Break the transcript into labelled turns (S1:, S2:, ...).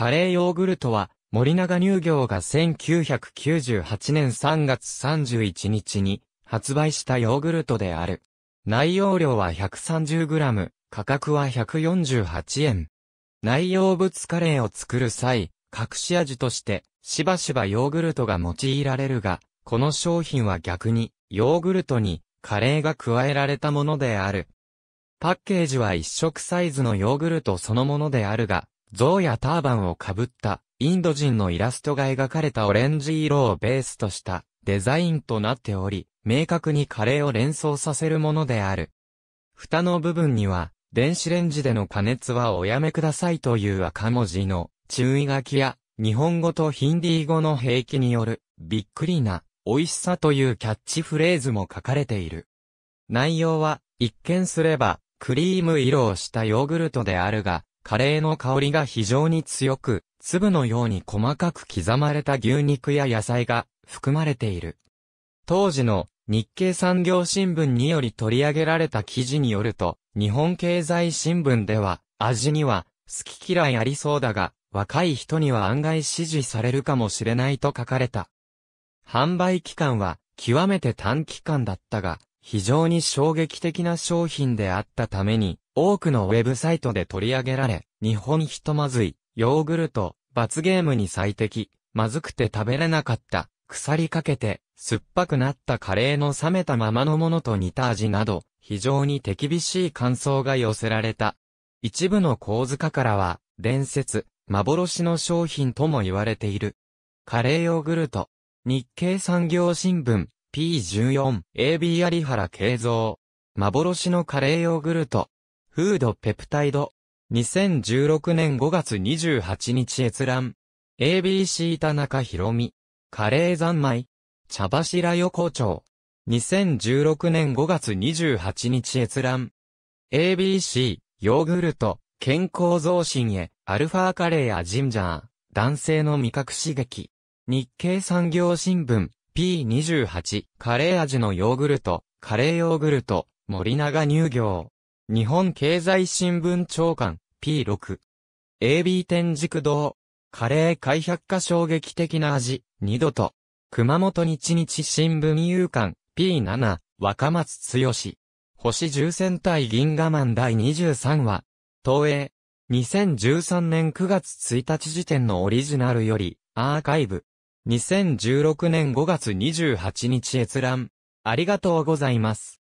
S1: カレーヨーグルトは、森永乳業が1998年3月31日に発売したヨーグルトである。内容量は 130g、価格は148円。内容物カレーを作る際、隠し味としてしばしばヨーグルトが用いられるが、この商品は逆にヨーグルトにカレーが加えられたものである。パッケージは一色サイズのヨーグルトそのものであるが、像やターバンをかぶったインド人のイラストが描かれたオレンジ色をベースとしたデザインとなっており、明確にカレーを連想させるものである。蓋の部分には、電子レンジでの加熱はおやめくださいという赤文字の注意書きや、日本語とヒンディー語の併記による、びっくりな、美味しさというキャッチフレーズも書かれている。内容は、一見すれば、クリーム色をしたヨーグルトであるが、カレーの香りが非常に強く、粒のように細かく刻まれた牛肉や野菜が含まれている。当時の日経産業新聞により取り上げられた記事によると、日本経済新聞では、味には好き嫌いありそうだが、若い人には案外支持されるかもしれないと書かれた。販売期間は極めて短期間だったが、非常に衝撃的な商品であったために、多くのウェブサイトで取り上げられ、日本ひとまずい、ヨーグルト、罰ゲームに最適、まずくて食べれなかった、腐りかけて、酸っぱくなったカレーの冷めたままのものと似た味など、非常に手厳しい感想が寄せられた。一部の構図家からは、伝説、幻の商品とも言われている。カレーヨーグルト。日経産業新聞、P14、AB 有原慶三。幻のカレーヨーグルト。フードペプタイド。2016年5月28日閲覧。ABC 田中博美。カレー三昧。茶柱横丁。2016年5月28日閲覧。ABC、ヨーグルト、健康増進へ、アルファカレーやジンジャー、男性の味覚刺激。日経産業新聞、P28、カレー味のヨーグルト、カレーヨーグルト、森永乳業。日本経済新聞長官、P6。AB 天軸堂。カレー開百科衝撃的な味、二度と。熊本日日新聞有刊、P7、若松剛。星十戦隊銀河マン第23話。東映。2013年9月1日時点のオリジナルより、アーカイブ。2016年5月28日閲覧。ありがとうございます。